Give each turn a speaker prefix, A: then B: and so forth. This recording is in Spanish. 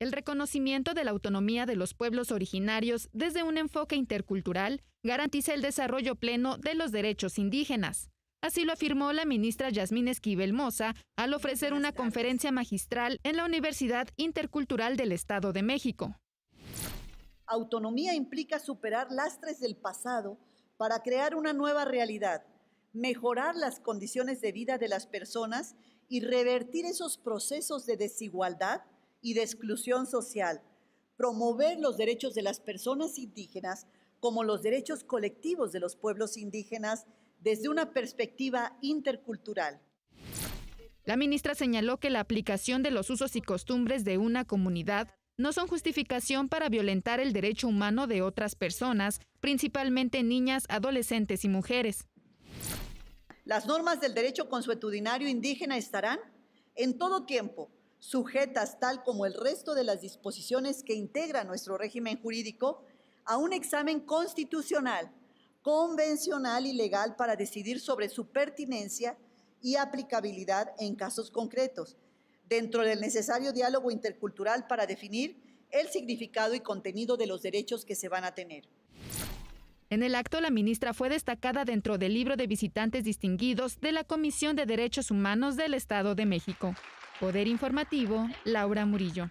A: El reconocimiento de la autonomía de los pueblos originarios desde un enfoque intercultural garantiza el desarrollo pleno de los derechos indígenas. Así lo afirmó la ministra Yasmín Esquivel Moza al ofrecer una conferencia magistral en la Universidad Intercultural del Estado de México.
B: Autonomía implica superar lastres del pasado para crear una nueva realidad, mejorar las condiciones de vida de las personas y revertir esos procesos de desigualdad y de exclusión social, promover los derechos de las personas indígenas como los derechos colectivos de los pueblos indígenas desde una perspectiva intercultural.
A: La ministra señaló que la aplicación de los usos y costumbres de una comunidad no son justificación para violentar el derecho humano de otras personas, principalmente
B: niñas, adolescentes y mujeres. Las normas del derecho consuetudinario indígena estarán en todo tiempo sujetas, tal como el resto de las disposiciones que integra nuestro régimen jurídico, a un examen constitucional, convencional y legal para decidir sobre su pertinencia y aplicabilidad en casos concretos, dentro del necesario diálogo intercultural para definir el significado y contenido de los derechos que se van a tener.
A: En el acto, la ministra fue destacada dentro del libro de visitantes distinguidos de la Comisión de Derechos Humanos del Estado de México. Poder Informativo, Laura Murillo.